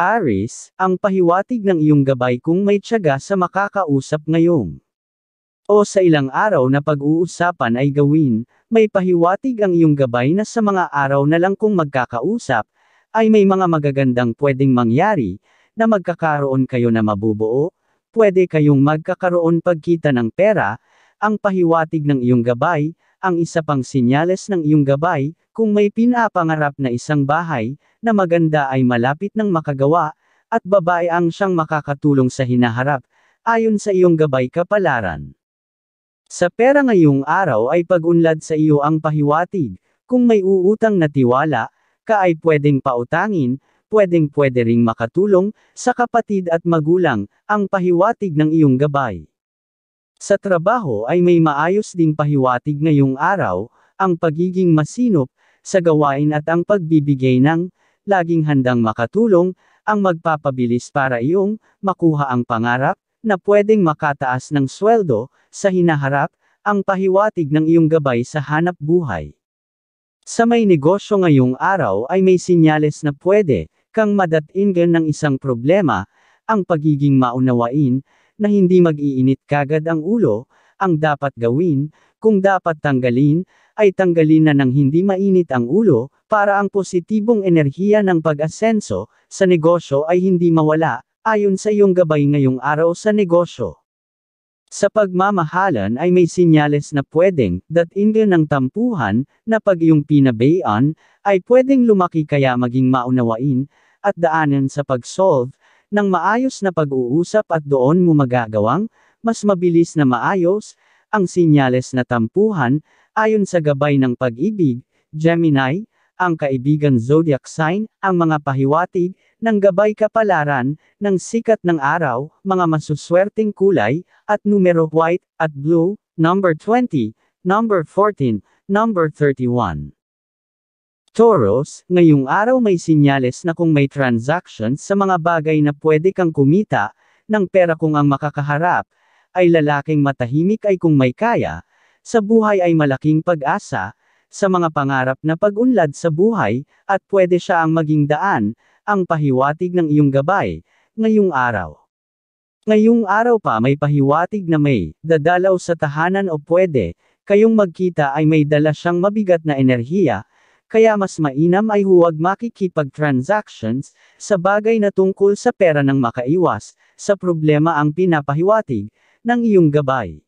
Aris, ang pahiwatig ng iyong gabay kung may tiyaga sa makakausap ngayong o sa ilang araw na pag-uusapan ay gawin, may pahiwatig ang iyong gabay na sa mga araw na lang kung magkakausap, ay may mga magagandang pwedeng mangyari, na magkakaroon kayo na mabubuo, pwede kayong magkakaroon pagkita ng pera, ang pahiwatig ng iyong gabay, ang isa pang sinyales ng iyong gabay, kung may pinapangarap na isang bahay, na maganda ay malapit ng makagawa, at babae ang siyang makakatulong sa hinaharap, ayon sa iyong gabay kapalaran. Sa pera ngayong araw ay pag-unlad sa iyo ang pahiwatig, kung may uutang na tiwala, ka ay pwedeng pautangin, pwedeng pwede ring makatulong, sa kapatid at magulang, ang pahiwatig ng iyong gabay. Sa trabaho ay may maayos ding pahiwatig ngayong araw, ang pagiging masinop, sa gawain at ang pagbibigay ng, laging handang makatulong, ang magpapabilis para iyong, makuha ang pangarap, na pwedeng makataas ng sweldo, sa hinaharap, ang pahiwatig ng iyong gabay sa hanap buhay. Sa may negosyo ngayong araw ay may sinyales na pwede kang madatingan ng isang problema, ang pagiging maunawain, na hindi mag-iinit kagad ang ulo, ang dapat gawin, kung dapat tanggalin, ay tanggalin na ng hindi mainit ang ulo, para ang positibong enerhiya ng pag-asenso sa negosyo ay hindi mawala, ayon sa iyong gabay ngayong araw sa negosyo. Sa pagmamahalan ay may sinyales na pwedeng that din ng tampuhan na pag iyong pinabayan ay pwedeng lumaki kaya maging maunawain at daanan sa pag-solve ng maayos na pag-uusap at doon mo magagawang mas mabilis na maayos ang sinyales na tampuhan ayon sa gabay ng pag-ibig, Gemini, ang kaibigan zodiac sign, ang mga pahiwatig ng gabay kapalaran, ng sikat ng araw, mga masuswerteng kulay, at numero white, at blue, number 20, number 14, number 31. Taurus, ngayong araw may sinyales na kung may transaction sa mga bagay na pwede kang kumita, ng pera kung ang makakaharap, ay lalaking matahimik ay kung may kaya, sa buhay ay malaking pag-asa, sa mga pangarap na pag-unlad sa buhay, at pwede siya ang maging daan, ang pahiwatig ng iyong gabay, ngayong araw. Ngayong araw pa may pahiwatig na may, dadalaw sa tahanan o pwede, kayong magkita ay may dala siyang mabigat na enerhiya, kaya mas mainam ay huwag makikipag-transactions sa bagay na tungkol sa pera ng makaiwas, sa problema ang pinapahiwatig ng iyong gabay.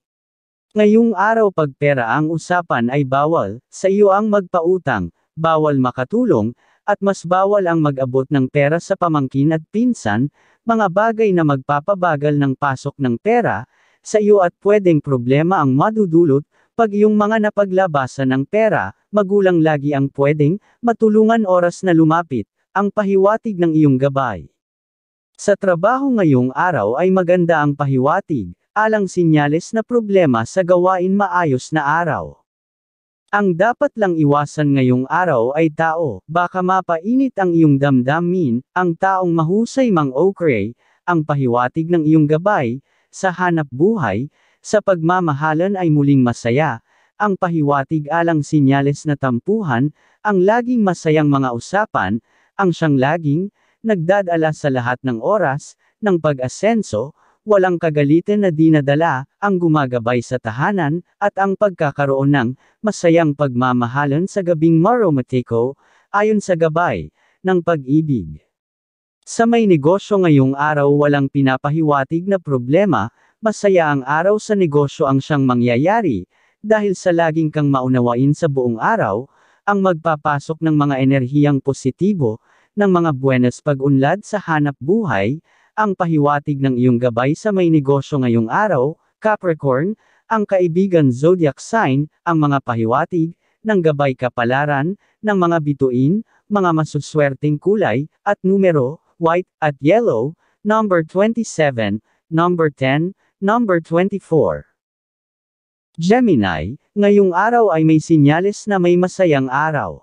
Ngayong araw pag pera ang usapan ay bawal, sa iyo ang magpautang, bawal makatulong, at mas bawal ang mag-abot ng pera sa pamangkin at pinsan, mga bagay na magpapabagal ng pasok ng pera, sa iyo at pwedeng problema ang madudulot, pag iyong mga napaglabasan ng pera, magulang lagi ang pwedeng, matulungan oras na lumapit, ang pahiwatig ng iyong gabay. Sa trabaho ngayong araw ay maganda ang pahiwatig, alang sinyales na problema sa gawain maayos na araw. Ang dapat lang iwasan ngayong araw ay tao, baka mapainit ang iyong damdamin, ang taong mahusay mang okre, ang pahiwatig ng iyong gabay, sa hanap buhay, sa pagmamahalan ay muling masaya, ang pahiwatig alang sinyales na tampuhan, ang laging masayang mga usapan, ang siyang laging, nagdadala sa lahat ng oras, ng pag-asenso, walang kagalitan na dinadala, ang gumagabay sa tahanan, at ang pagkakaroon ng masayang pagmamahalan sa gabing maromatiko, ayon sa gabay, ng pag-ibig. Sa may negosyo ngayong araw walang pinapahiwatig na problema, masaya ang araw sa negosyo ang siyang mangyayari, dahil sa laging kang maunawain sa buong araw, ang magpapasok ng mga enerhiyang positibo, ng mga buenas pag-unlad sa hanap buhay, ang pahiwatig ng iyong gabay sa may negosyo ngayong araw, Capricorn, ang kaibigan zodiac sign, ang mga pahiwatig, ng gabay kapalaran, ng mga bituin, mga masuswerteng kulay, at numero, white, at yellow, number 27, number 10, number 24. Gemini, ngayong araw ay may sinyales na may masayang araw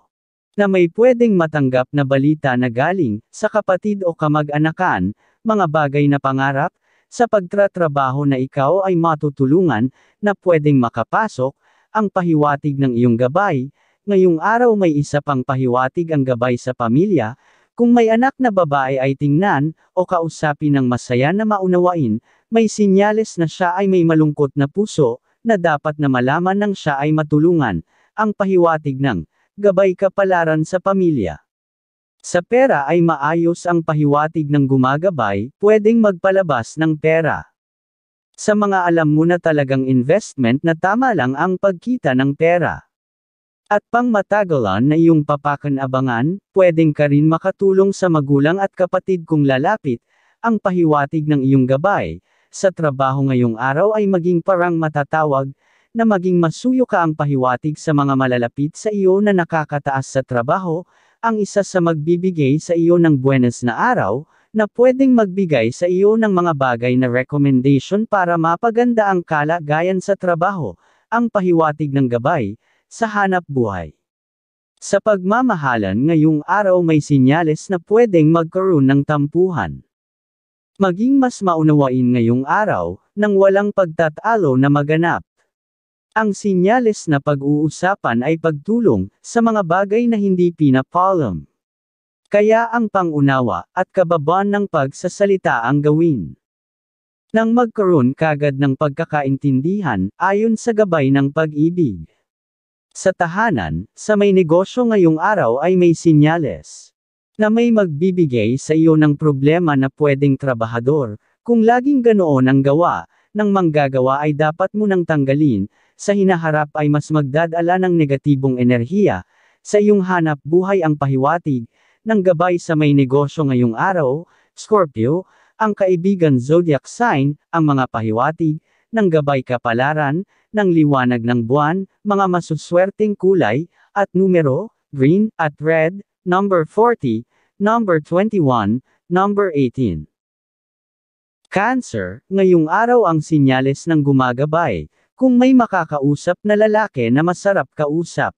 na may pwedeng matanggap na balita na galing sa kapatid o kamag-anakan, mga bagay na pangarap, sa pagtratrabaho na ikaw ay matutulungan na pwedeng makapasok, ang pahiwatig ng iyong gabay, ngayong araw may isa pang pahiwatig ang gabay sa pamilya, kung may anak na babae ay tingnan o kausapin ng masaya na maunawain, may sinyales na siya ay may malungkot na puso, na dapat na malaman ng siya ay matulungan, ang pahiwatig ng gabay kapalaran sa pamilya. Sa pera ay maayos ang pahiwatig ng gumagabay, pwedeng magpalabas ng pera. Sa mga alam mo na talagang investment na tama lang ang pagkita ng pera. At pang matagalan na iyong papakanabangan, pwedeng ka rin makatulong sa magulang at kapatid kung lalapit, ang pahiwatig ng iyong gabay, sa trabaho ngayong araw ay maging parang matatawag, na maging masuyo ka ang pahiwatig sa mga malalapit sa iyo na nakakataas sa trabaho, ang isa sa magbibigay sa iyo ng buenas na araw, na pwedeng magbigay sa iyo ng mga bagay na recommendation para mapaganda ang kalagayan sa trabaho, ang pahiwatig ng gabay, sa hanap buhay. Sa pagmamahalan ngayong araw may sinyales na pwedeng magkaroon ng tampuhan. Maging mas maunawain ngayong araw, nang walang pagtatalo na maganap. Ang sinyales na pag-uusapan ay pagtulong sa mga bagay na hindi pinapalam. Kaya ang pangunawa at kababan ng pagsasalita ang gawin. Nang magkaroon kagad ng pagkakaintindihan ayon sa gabay ng pag-ibig. Sa tahanan, sa may negosyo ngayong araw ay may sinyales na may magbibigay sa iyo ng problema na pwedeng trabahador, kung laging ganoon ang gawa, nang manggagawa ay dapat mo nang tanggalin, sa hinaharap ay mas magdadala ng negatibong enerhiya, sa iyong hanap buhay ang pahiwatig, ng gabay sa may negosyo ngayong araw, Scorpio, ang kaibigan zodiac sign, ang mga pahiwatig, ng gabay kapalaran, ng liwanag ng buwan, mga masuswerteng kulay, at numero, green, at red, number 40, number 21, number 18. Cancer, ngayong araw ang sinyales ng gumagabay, kung may makakausap na lalaki na masarap kausap.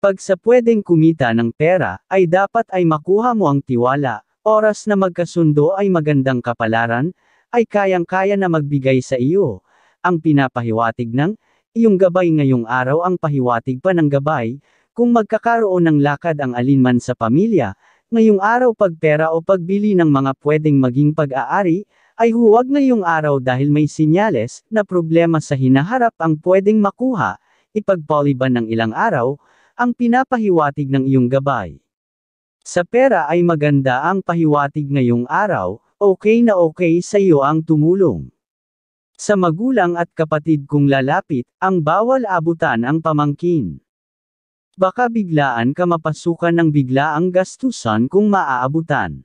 Pag sa pwedeng kumita ng pera, ay dapat ay makuha mo ang tiwala, oras na magkasundo ay magandang kapalaran, ay kayang-kaya na magbigay sa iyo. Ang pinapahiwatig ng, iyong gabay ngayong araw ang pahiwatig pa ng gabay, kung magkakaroon ng lakad ang alinman sa pamilya, ngayong araw pagpera o pagbili ng mga pwedeng maging pag-aari, ay huwag ngayong araw dahil may sinyales na problema sa hinaharap ang pwedeng makuha, ipagpoliban ng ilang araw, ang pinapahiwatig ng iyong gabay. Sa pera ay maganda ang pahiwatig ngayong araw, okay na okay sa iyo ang tumulong. Sa magulang at kapatid kung lalapit, ang bawal abutan ang pamangkin. Baka biglaan ka mapasukan ng biglaang gastusan kung maaabutan.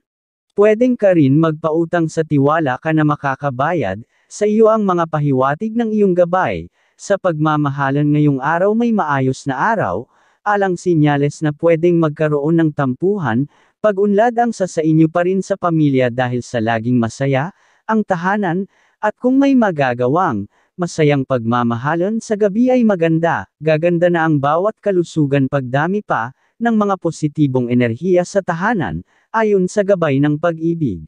Pwedeng ka rin magpautang sa tiwala ka na makakabayad, sa iyo ang mga pahiwatig ng iyong gabay, sa pagmamahalan ngayong araw may maayos na araw, alang sinyales na pwedeng magkaroon ng tampuhan, pag-unlad ang sa sa inyo pa rin sa pamilya dahil sa laging masaya, ang tahanan, at kung may magagawang, masayang pagmamahalan sa gabi ay maganda, gaganda na ang bawat kalusugan pagdami pa, ng mga positibong enerhiya sa tahanan, ayon sa gabay ng pag-ibig.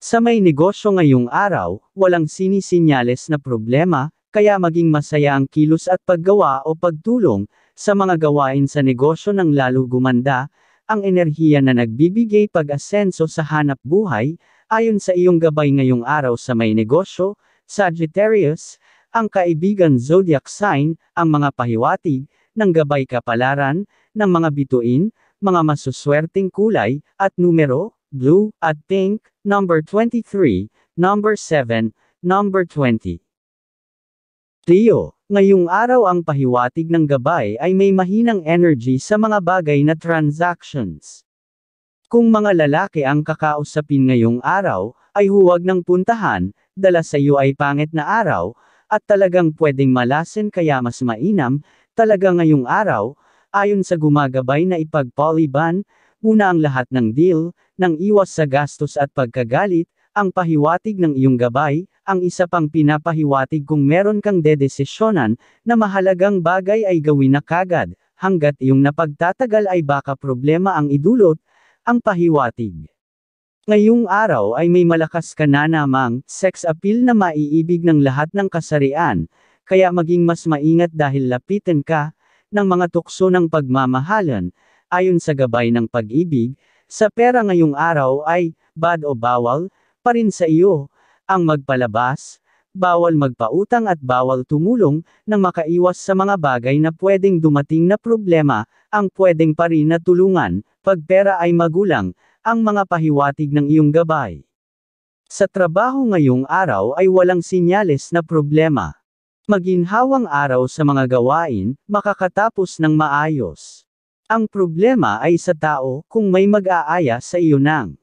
Sa may negosyo ngayong araw, walang sinisinyales na problema, kaya maging masaya ang kilos at paggawa o pagtulong sa mga gawain sa negosyo ng lalo gumanda, ang enerhiya na nagbibigay pag-asenso sa hanap buhay, ayon sa iyong gabay ngayong araw sa may negosyo, Sagittarius, ang kaibigan zodiac sign, ang mga pahiwatig, ng gabay kapalaran, ng mga bituin, mga masuswerteng kulay, at numero, blue, at pink, number 23, number 7, number 20. Trio, ngayong araw ang pahiwatig ng gabay ay may mahinang energy sa mga bagay na transactions. Kung mga lalaki ang kakausapin ngayong araw, ay huwag ng puntahan, dala sa iyo ay pangit na araw, at talagang pwedeng malasin kaya mas mainam, talaga ngayong araw, Ayon sa gumagabay na ipag-polyban, una ang lahat ng deal, nang iwas sa gastos at pagkagalit, ang pahiwatig ng iyong gabay, ang isa pang pinapahiwatig kung meron kang dedesisyonan, na mahalagang bagay ay gawin na kagad, hanggat iyong napagtatagal ay baka problema ang idulot, ang pahiwatig. Ngayong araw ay may malakas ka na namang sex appeal na maiibig ng lahat ng kasarian, kaya maging mas maingat dahil lapitan ka, ng mga tukso ng pagmamahalan, ayon sa gabay ng pag-ibig, sa pera ngayong araw ay, bad o bawal, pa rin sa iyo, ang magpalabas, bawal magpautang at bawal tumulong, nang makaiwas sa mga bagay na pwedeng dumating na problema, ang pwedeng pa rin na tulungan, pag pera ay magulang, ang mga pahiwatig ng iyong gabay. Sa trabaho ngayong araw ay walang sinyales na problema. Maginhawang araw sa mga gawain, makakatapos ng maayos. Ang problema ay sa tao kung may mag-aaya sa iyo nang.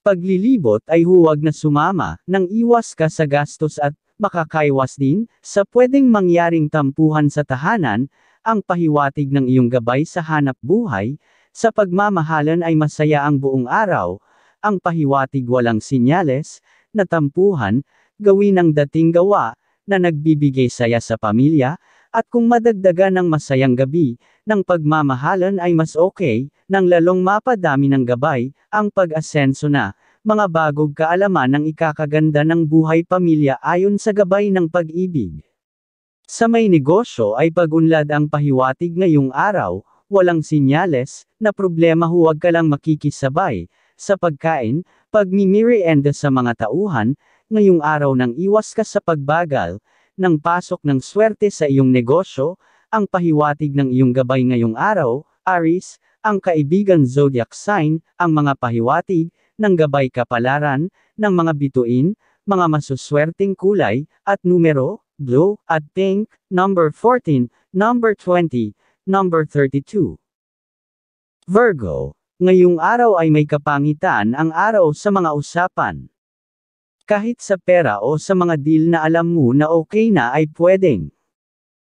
paglilibot ay huwag na sumama, nang iwas ka sa gastos at makakaiwas din sa pwedeng mangyaring tampuhan sa tahanan, ang pahiwatig ng iyong gabay sa hanap buhay, sa pagmamahalan ay masaya ang buong araw, ang pahiwatig walang sinyales, natampuhan, gawin ang dating gawa, na nagbibigay saya sa pamilya, at kung madagdagan ng masayang gabi, ng pagmamahalan ay mas okay, nang lalong mapadami ng gabay, ang pag-asenso na, mga bagong kaalaman ng ikakaganda ng buhay pamilya ayon sa gabay ng pag-ibig. Sa may negosyo ay pagunlad ang pahiwatig ngayong araw, walang sinyales, na problema huwag ka lang makikisabay, sa pagkain, pagmimirienda sa mga tauhan, ngayong araw nang iwas ka sa pagbagal, ng pasok ng swerte sa iyong negosyo, ang pahiwatig ng iyong gabay ngayong araw, Aris, ang kaibigan zodiac sign, ang mga pahiwatig, ng gabay kapalaran, ng mga bituin, mga masuswerteng kulay, at numero, blue, at pink, number 14, number 20, number 32. Virgo, ngayong araw ay may kapangitan ang araw sa mga usapan. Kahit sa pera o sa mga deal na alam mo na okay na ay pwedeng.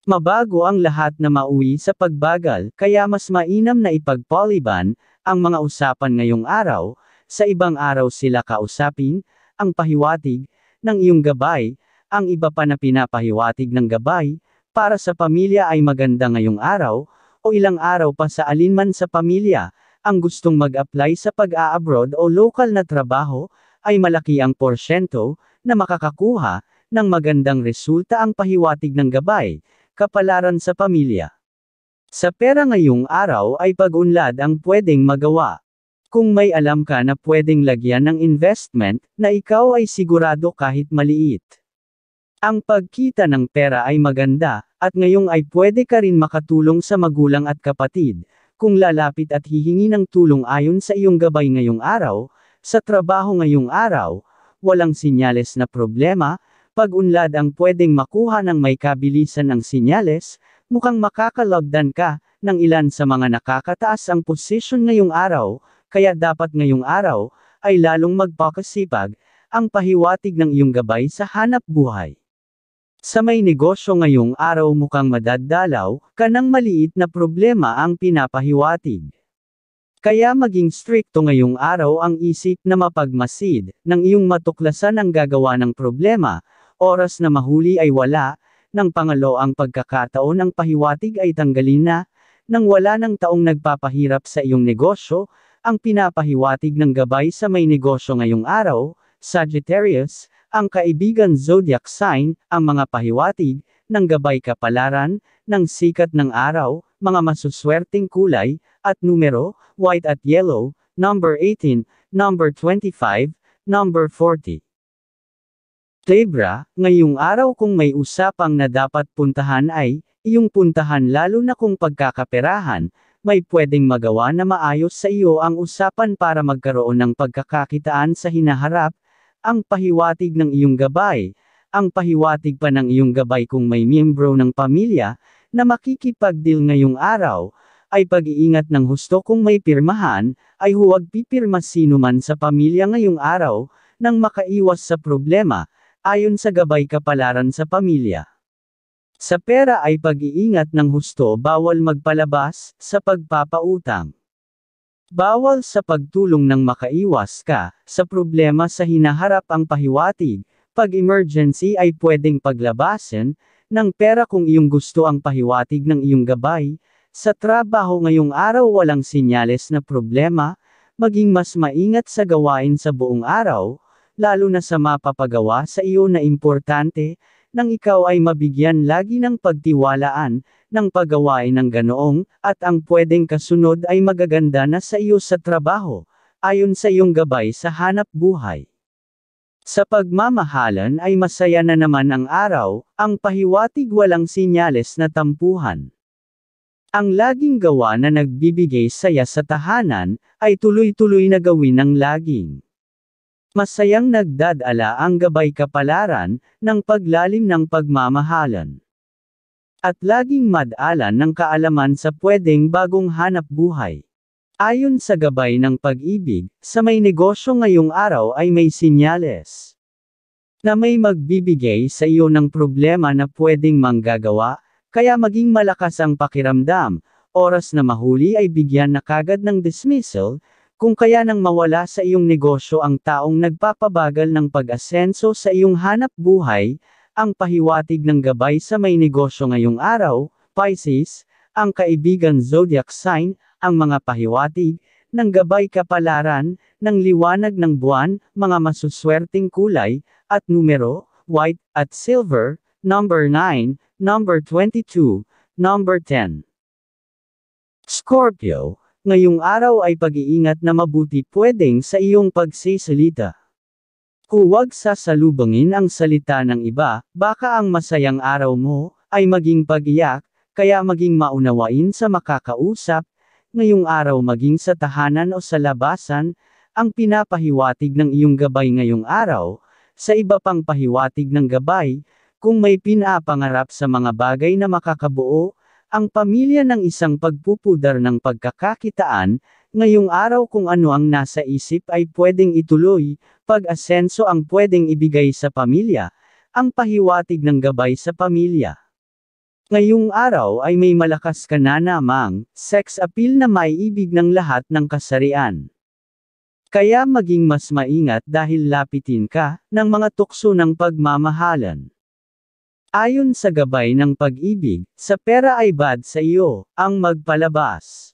Mabago ang lahat na mauwi sa pagbagal, kaya mas mainam na ipagpoliban ang mga usapan ngayong araw, sa ibang araw sila kausapin, ang pahiwatig ng iyong gabay, ang iba pa na pinapahiwatig ng gabay, para sa pamilya ay maganda ngayong araw, o ilang araw pa sa alinman sa pamilya, ang gustong mag-apply sa pag-a-abroad o local na trabaho, ay malaki ang porsyento na makakakuha ng magandang resulta ang pahiwatig ng gabay, kapalaran sa pamilya. Sa pera ngayong araw ay pag-unlad ang pwedeng magawa. Kung may alam ka na pwedeng lagyan ng investment na ikaw ay sigurado kahit maliit. Ang pagkita ng pera ay maganda, at ngayong ay pwede ka rin makatulong sa magulang at kapatid, kung lalapit at hihingi ng tulong ayon sa iyong gabay ngayong araw, sa trabaho ngayong araw, walang sinyales na problema, pag-unlad ang pwedeng makuha ng may kabilisan ng sinyales, mukhang makakalogdan ka, ng ilan sa mga nakakataas ang posisyon ngayong araw, kaya dapat ngayong araw, ay lalong magpakasipag, ang pahiwatig ng iyong gabay sa hanap buhay. Sa may negosyo ngayong araw mukhang madadalaw, kanang maliit na problema ang pinapahiwatig. Kaya maging strikto ngayong araw ang isip na mapagmasid, ng iyong matuklasan ang gagawa ng problema, oras na mahuli ay wala, nang pangalo ang pagkakataon ang pahiwatig ay tanggalin na, nang wala ng taong nagpapahirap sa iyong negosyo, ang pinapahiwatig ng gabay sa may negosyo ngayong araw, Sagittarius, ang kaibigan zodiac sign, ang mga pahiwatig, ng gabay kapalaran, ng sikat ng araw, mga masuswerteng kulay, at numero, white at yellow, number 18, number 25, number 40. Libra, ngayong araw kung may usapang na dapat puntahan ay, iyong puntahan lalo na kung pagkakaperahan, may pwedeng magawa na maayos sa iyo ang usapan para magkaroon ng pagkakakitaan sa hinaharap, ang pahiwatig ng iyong gabay, ang pahiwatig pa ng iyong gabay kung may miyembro ng pamilya na makikipagdeal ngayong araw, ay pag-iingat ng husto kung may pirmahan, ay huwag pipirma sino man sa pamilya ngayong araw, nang makaiwas sa problema, ayon sa gabay kapalaran sa pamilya. Sa pera ay pag-iingat ng husto bawal magpalabas sa pagpapautang. Bawal sa pagtulong ng makaiwas ka sa problema sa hinaharap ang pahiwatig, pag emergency ay pwedeng paglabasan ng pera kung iyong gusto ang pahiwatig ng iyong gabay. Sa trabaho ngayong araw walang sinyales na problema, maging mas maingat sa gawain sa buong araw, lalo na sa mapapagawa sa iyo na importante, nang ikaw ay mabigyan lagi ng pagtiwalaan, ng paggawain ng ganoong, at ang pwedeng kasunod ay magaganda na sa iyo sa trabaho, ayon sa iyong gabay sa hanap buhay. Sa pagmamahalan ay masaya na naman ang araw, ang pahiwatig walang sinyales na tampuhan. Ang laging gawa na nagbibigay saya sa tahanan, ay tuloy-tuloy na gawin ang laging. Masayang nagdadala ang gabay kapalaran, ng paglalim ng pagmamahalan. At laging madalan ng kaalaman sa pwedeng bagong hanap buhay. Ayon sa gabay ng pag-ibig, sa may negosyo ngayong araw ay may sinyales na may magbibigay sa iyo ng problema na pwedeng manggagawa, kaya maging malakas ang pakiramdam, oras na mahuli ay bigyan na kagad ng dismissal, kung kaya nang mawala sa iyong negosyo ang taong nagpapabagal ng pag-asenso sa iyong hanap buhay, ang pahiwatig ng gabay sa may negosyo ngayong araw, Pisces, ang kaibigan zodiac sign, ang mga pahiwatig, ng gabay kapalaran, ng liwanag ng buwan, mga masuswerteng kulay, at numero, white, at silver, number 9, number 22, number 10. Scorpio, ngayong araw ay pag-iingat na mabuti pwedeng sa iyong pagsisalita. Huwag sasalubangin ang salita ng iba, baka ang masayang araw mo, ay maging pagiyak, kaya maging maunawain sa makakausap, ngayong araw maging sa tahanan o sa labasan, ang pinapahiwatig ng iyong gabay ngayong araw, sa iba pang pahiwatig ng gabay, kung may pinapangarap sa mga bagay na makakabuo, ang pamilya ng isang pagpupudar ng pagkakakitaan, ngayong araw kung ano ang nasa isip ay pwedeng ituloy, pag-asenso ang pwedeng ibigay sa pamilya, ang pahiwatig ng gabay sa pamilya. Ngayong araw ay may malakas ka na namang, sex appeal na may ibig ng lahat ng kasarian. Kaya maging mas maingat dahil lapitin ka, ng mga tukso ng pagmamahalan. Ayon sa gabay ng pag-ibig, sa pera ay bad sa iyo, ang magpalabas.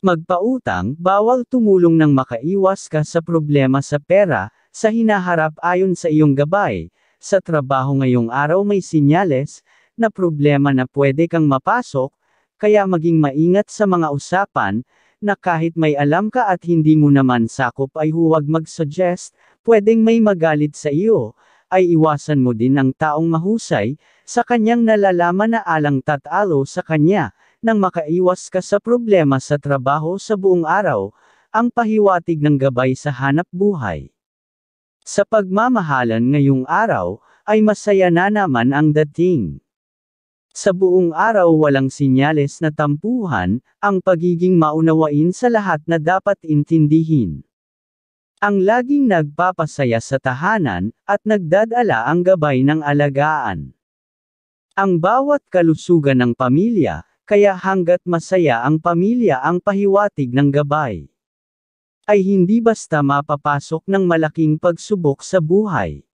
Magpautang, bawal tumulong ng makaiwas ka sa problema sa pera, sa hinaharap ayon sa iyong gabay, sa trabaho ngayong araw may sinyales, na problema na pwede kang mapasok, kaya maging maingat sa mga usapan, na kahit may alam ka at hindi mo naman sakop ay huwag mag-suggest, pwedeng may magalit sa iyo, ay iwasan mo din ang taong mahusay, sa kanyang nalalaman na alang tatalo sa kanya, nang makaiwas ka sa problema sa trabaho sa buong araw, ang pahiwatig ng gabay sa hanap buhay. Sa pagmamahalan ngayong araw, ay masaya na naman ang dating. Sa buong araw walang sinyales na tampuhan, ang pagiging maunawain sa lahat na dapat intindihin. Ang laging nagpapasaya sa tahanan, at nagdadala ang gabay ng alagaan. Ang bawat kalusugan ng pamilya, kaya hanggat masaya ang pamilya ang pahiwatig ng gabay. Ay hindi basta mapapasok ng malaking pagsubok sa buhay.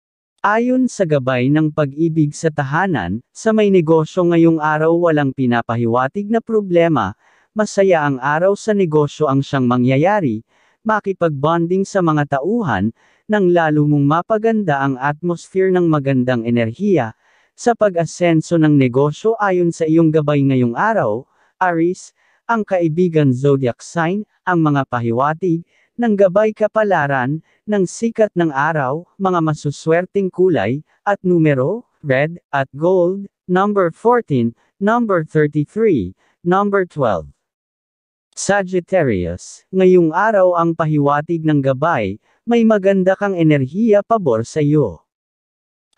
Ayon sa gabay ng pag-ibig sa tahanan, sa may negosyo ngayong araw walang pinapahiwatig na problema, masaya ang araw sa negosyo ang siyang mangyayari, makipagbonding sa mga tauhan, nang lalo mong mapaganda ang atmosphere ng magandang enerhiya, sa pag-asenso ng negosyo ayon sa iyong gabay ngayong araw, Aris, ang kaibigan zodiac sign, ang mga pahiwatig, ng gabay kapalaran, ng sikat ng araw, mga masuswerteng kulay, at numero, red, at gold, number 14, number 33, number 12. Sagittarius, ngayong araw ang pahiwatig ng gabay, may maganda kang enerhiya pabor sa iyo.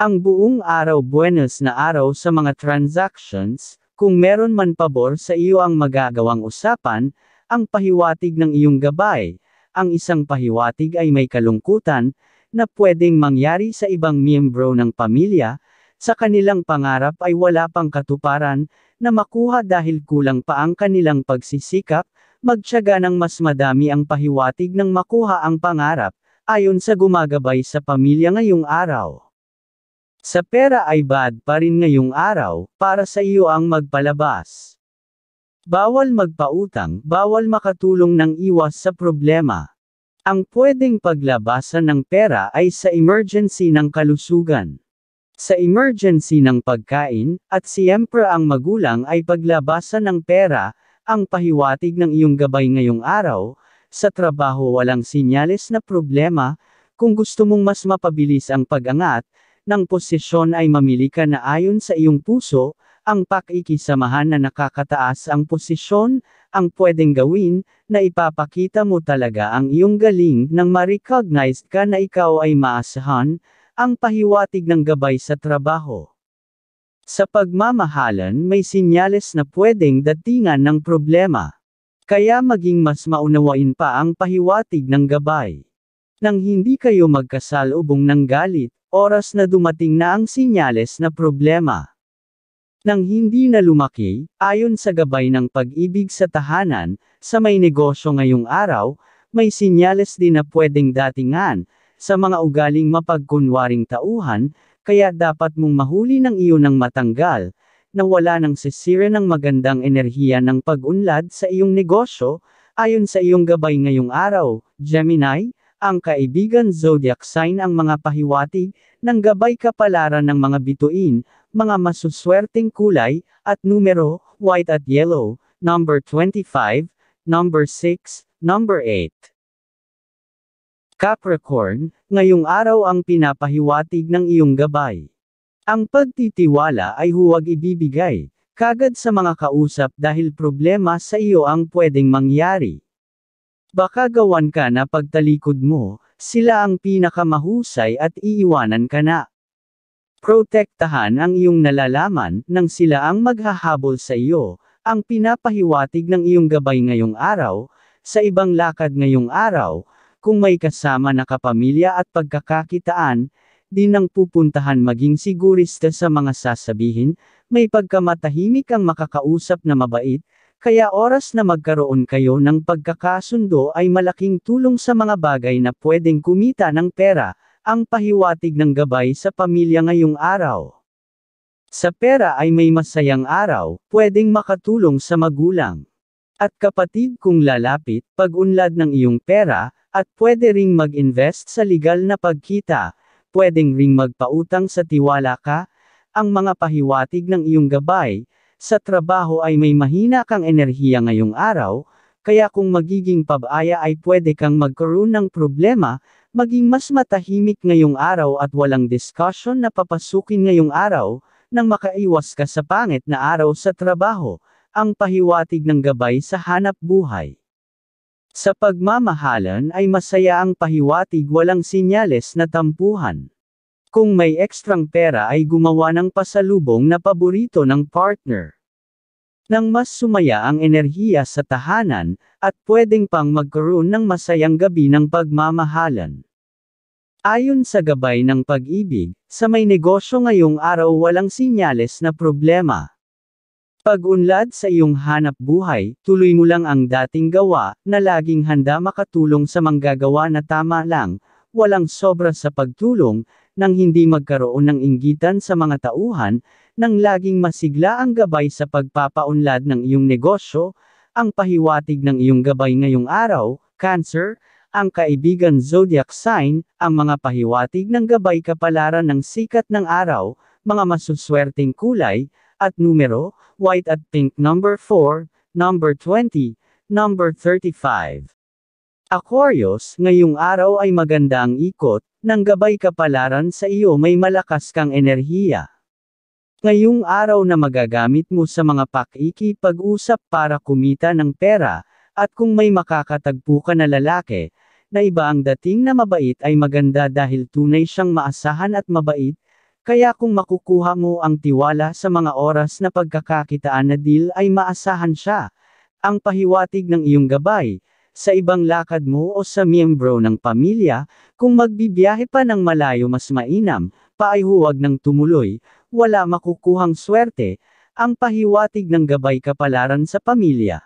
Ang buong araw buenos na araw sa mga transactions, kung meron man pabor sa iyo ang magagawang usapan, ang pahiwatig ng iyong gabay, ang isang pahiwatig ay may kalungkutan, na pwedeng mangyari sa ibang miyembro ng pamilya, sa kanilang pangarap ay wala pang katuparan, na makuha dahil kulang pa ang kanilang pagsisikap, magtyaga ng mas madami ang pahiwatig ng makuha ang pangarap, ayon sa gumagabay sa pamilya ngayong araw. Sa pera ay bad pa rin ngayong araw, para sa iyo ang magpalabas. Bawal magpautang, bawal makatulong ng iwas sa problema. Ang pwedeng paglabasan ng pera ay sa emergency ng kalusugan. Sa emergency ng pagkain, at siyempre ang magulang ay paglabasan ng pera, ang pahiwatig ng iyong gabay ngayong araw, sa trabaho walang sinyales na problema, kung gusto mong mas mapabilis ang pag-angat, ng posisyon ay mamili ka na ayon sa iyong puso, ang pakikisamahan na nakakataas ang posisyon, ang pwedeng gawin, na ipapakita mo talaga ang iyong galing nang ma recognize ka na ikaw ay maasahan, ang pahiwatig ng gabay sa trabaho. Sa pagmamahalan may sinyales na pwedeng datingan ng problema. Kaya maging mas maunawain pa ang pahiwatig ng gabay. Nang hindi kayo magkasalubong ng galit, oras na dumating na ang sinyales na problema. Nang hindi na lumaki, ayon sa gabay ng pag-ibig sa tahanan, sa may negosyo ngayong araw, may sinyales din na pwedeng datingan, sa mga ugaling mapagkunwaring tauhan, kaya dapat mong mahuli ng iyo ng matanggal, na wala ng sisira ng magandang enerhiya ng pag-unlad sa iyong negosyo, ayon sa iyong gabay ngayong araw, Gemini, ang kaibigan zodiac sign ang mga pahiwatig ng gabay kapalaran ng mga bituin, mga masuswerteng kulay at numero, white at yellow, number 25, number 6, number 8. Capricorn, ngayong araw ang pinapahiwatig ng iyong gabay. Ang pagtitiwala ay huwag ibibigay kagad sa mga kausap dahil problema sa iyo ang pwedeng mangyari. Baka gawan ka na pagtalikod mo, sila ang pinakamahusay at iiwanan ka na. Protektahan ang iyong nalalaman nang sila ang maghahabol sa iyo, ang pinapahiwatig ng iyong gabay ngayong araw, sa ibang lakad ngayong araw, kung may kasama na kapamilya at pagkakakitaan, din ang pupuntahan maging sigurista sa mga sasabihin, may pagkamatahimik ang makakausap na mabait, kaya oras na magkaroon kayo ng pagkakasundo ay malaking tulong sa mga bagay na pwedeng kumita ng pera, ang pahiwatig ng gabay sa pamilya ngayong araw. Sa pera ay may masayang araw, pwedeng makatulong sa magulang. At kapatid kung lalapit, pag-unlad ng iyong pera, at pwede ring mag-invest sa legal na pagkita, pwedeng ring magpautang sa tiwala ka, ang mga pahiwatig ng iyong gabay, sa trabaho ay may mahina kang enerhiya ngayong araw, kaya kung magiging pabaya ay pwede kang magkaroon ng problema, maging mas matahimik ngayong araw at walang discussion na papasukin ngayong araw, nang makaiwas ka sa pangit na araw sa trabaho, ang pahiwatig ng gabay sa hanap buhay. Sa pagmamahalan ay masaya ang pahiwatig walang sinyales na tampuhan. Kung may ekstrang pera ay gumawa ng pasalubong na paborito ng partner. Nang mas sumaya ang enerhiya sa tahanan, at pwedeng pang magkaroon ng masayang gabi ng pagmamahalan. Ayon sa gabay ng pag-ibig, sa may negosyo ngayong araw walang sinyales na problema. Pag-unlad sa iyong hanap buhay, tuloy mo lang ang dating gawa, na laging handa makatulong sa manggagawa na tama lang, walang sobra sa pagtulong, nang hindi magkaroon ng inggitan sa mga tauhan, nang laging masigla ang gabay sa pagpapaunlad ng iyong negosyo, ang pahiwatig ng iyong gabay ngayong araw, Cancer, ang kaibigan zodiac sign, ang mga pahiwatig ng gabay kapalaran ng sikat ng araw, mga masuswerteng kulay, at numero, white at pink number 4, number 20, number 35. Aquarius, ngayong araw ay maganda ang ikot, ng gabay kapalaran sa iyo may malakas kang enerhiya. Ngayong araw na magagamit mo sa mga pakiki pag-usap para kumita ng pera, at kung may makakatagpo ka na lalaki, na iba ang dating na mabait ay maganda dahil tunay siyang maasahan at mabait, kaya kung makukuha mo ang tiwala sa mga oras na pagkakakitaan na deal ay maasahan siya. Ang pahiwatig ng iyong gabay, sa ibang lakad mo o sa miyembro ng pamilya, kung magbibiyahe pa ng malayo mas mainam, paay huwag ng tumuloy, wala makukuhang swerte, ang pahiwatig ng gabay kapalaran sa pamilya.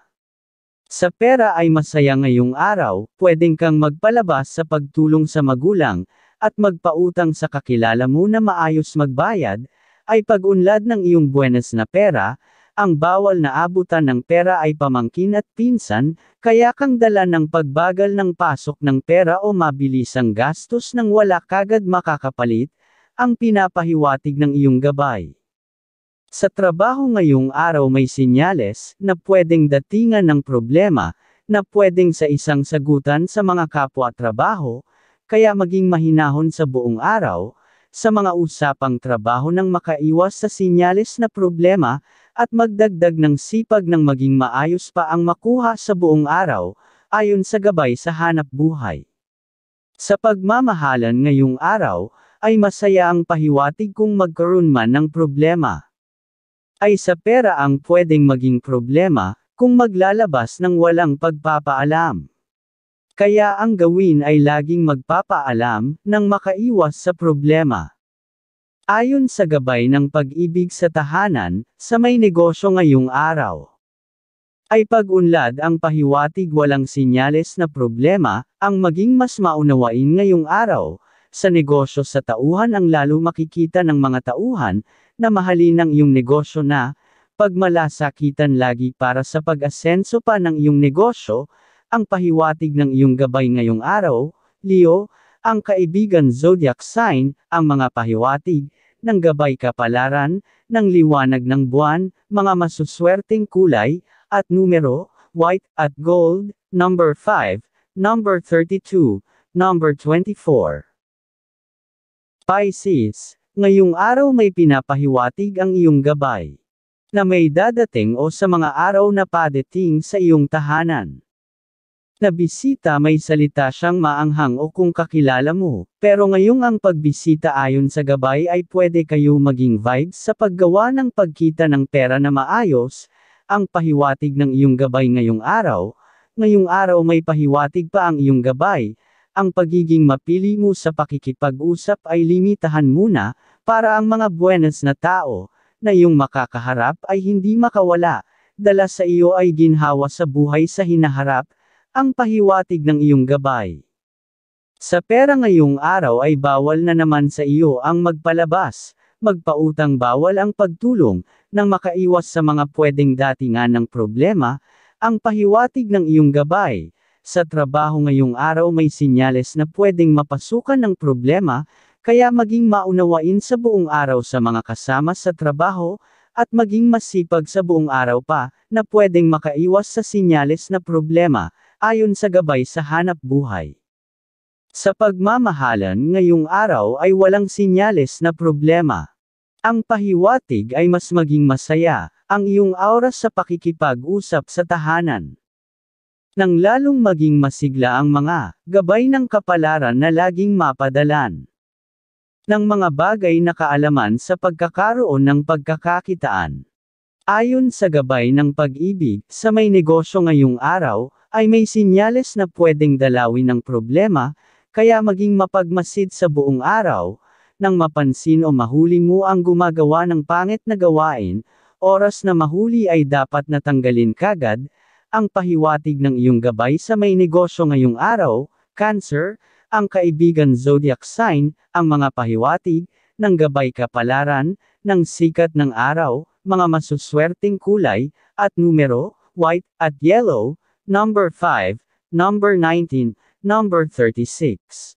Sa pera ay masaya ngayong araw, pwedeng kang magpalabas sa pagtulong sa magulang, at magpautang sa kakilala mo na maayos magbayad, ay pag-unlad ng iyong buwenas na pera, ang bawal na abutan ng pera ay pamangkin at pinsan, kaya kang dala ng pagbagal ng pasok ng pera o mabilisang gastos nang wala kagad makakapalit, ang pinapahiwatig ng iyong gabay. Sa trabaho ngayong araw may sinyales na pwedeng datingan ng problema na pwedeng sa isang sagutan sa mga kapwa-trabaho, kaya maging mahinahon sa buong araw, sa mga usapang trabaho nang makaiwas sa sinyales na problema, at magdagdag ng sipag ng maging maayos pa ang makuha sa buong araw, ayon sa gabay sa hanap buhay. Sa pagmamahalan ngayong araw, ay masaya ang pahiwatig kung magkaroon man ng problema. Ay sa pera ang pwedeng maging problema, kung maglalabas ng walang pagpapaalam. Kaya ang gawin ay laging magpapaalam, nang makaiwas sa problema. Ayon sa gabay ng pag-ibig sa tahanan, sa may negosyo ngayong araw, ay pag-unlad ang pahiwatig walang sinyales na problema, ang maging mas maunawain ngayong araw, sa negosyo sa tauhan ang lalo makikita ng mga tauhan, na mahalin ang iyong negosyo na, pagmalasakitan lagi para sa pag-asenso pa ng iyong negosyo, ang pahiwatig ng iyong gabay ngayong araw, Leo, ang kaibigan zodiac sign, ang mga pahiwatig, ng gabay kapalaran, ng liwanag ng buwan, mga masuswerteng kulay, at numero, white, at gold, number 5, number 32, number 24. Pisces, ngayong araw may pinapahiwatig ang iyong gabay na may dadating o sa mga araw na padating sa iyong tahanan na bisita may salita siyang maanghang o kung kakilala mo. Pero ngayong ang pagbisita ayon sa gabay ay pwede kayo maging vibes sa paggawa ng pagkita ng pera na maayos, ang pahiwatig ng iyong gabay ngayong araw. Ngayong araw may pahiwatig pa ang iyong gabay. Ang pagiging mapili mo sa pakikipag-usap ay limitahan muna, para ang mga buenas na tao, na iyong makakaharap ay hindi makawala, dala sa iyo ay ginhawa sa buhay sa hinaharap, ang pahiwatig ng iyong gabay. Sa pera ngayong araw ay bawal na naman sa iyo ang magpalabas, magpautang bawal ang pagtulong, nang makaiwas sa mga pwedeng datingan ng problema, ang pahiwatig ng iyong gabay. Sa trabaho ngayong araw may sinyales na pwedeng mapasukan ng problema, kaya maging maunawain sa buong araw sa mga kasama sa trabaho, at maging masipag sa buong araw pa, na pwedeng makaiwas sa sinyales na problema, ayon sa gabay sa hanap buhay. Sa pagmamahalan ngayong araw ay walang sinyales na problema. Ang pahiwatig ay mas maging masaya, ang iyong aura sa pakikipag-usap sa tahanan. Nang lalong maging masigla ang mga gabay ng kapalaran na laging mapadalan Nang mga bagay na kaalaman sa pagkakaroon ng pagkakakitaan. Ayon sa gabay ng pag-ibig, sa may negosyo ngayong araw, ay may sinyales na pwedeng dalawin ang problema, kaya maging mapagmasid sa buong araw, nang mapansin o mahuli mo ang gumagawa ng pangit na gawain, oras na mahuli ay dapat natanggalin kagad, ang pahiwatig ng iyong gabay sa may negosyo ngayong araw, Cancer, ang kaibigan zodiac sign, ang mga pahiwatig, ng gabay kapalaran, ng sikat ng araw, mga masuswerteng kulay, at numero, white, at yellow, number 5, number 19, number 36.